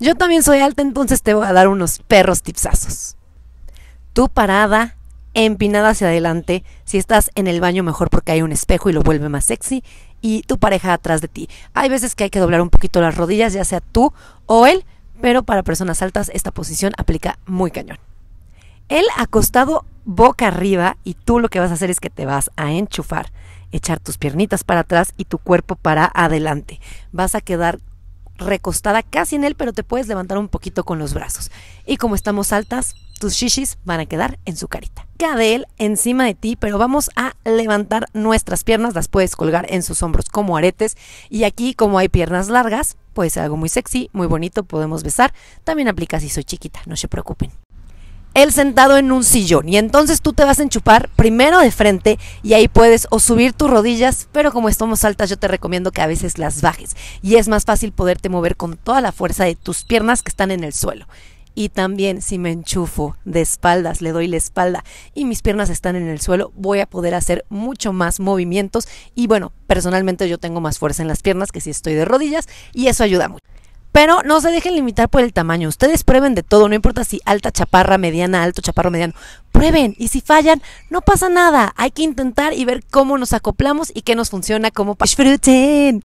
Yo también soy alta, entonces te voy a dar unos perros tipsazos. Tu parada, empinada hacia adelante, si estás en el baño mejor porque hay un espejo y lo vuelve más sexy, y tu pareja atrás de ti. Hay veces que hay que doblar un poquito las rodillas, ya sea tú o él, pero para personas altas esta posición aplica muy cañón. Él acostado boca arriba y tú lo que vas a hacer es que te vas a enchufar, echar tus piernitas para atrás y tu cuerpo para adelante. Vas a quedar recostada casi en él, pero te puedes levantar un poquito con los brazos. Y como estamos altas, tus shishis van a quedar en su carita. De él encima de ti, pero vamos a levantar nuestras piernas, las puedes colgar en sus hombros como aretes y aquí como hay piernas largas, puede ser algo muy sexy, muy bonito, podemos besar, también aplica si soy chiquita, no se preocupen él sentado en un sillón. Y entonces tú te vas a enchupar primero de frente y ahí puedes o subir tus rodillas, pero como estamos altas yo te recomiendo que a veces las bajes. Y es más fácil poderte mover con toda la fuerza de tus piernas que están en el suelo. Y también si me enchufo de espaldas, le doy la espalda y mis piernas están en el suelo, voy a poder hacer mucho más movimientos. Y bueno, personalmente yo tengo más fuerza en las piernas que si estoy de rodillas y eso ayuda mucho. Pero no se dejen limitar por el tamaño. Ustedes prueben de todo, no importa si alta, chaparra, mediana, alto, chaparro, mediano. Prueben y si fallan, no pasa nada. Hay que intentar y ver cómo nos acoplamos y qué nos funciona como... ¡Disfruten!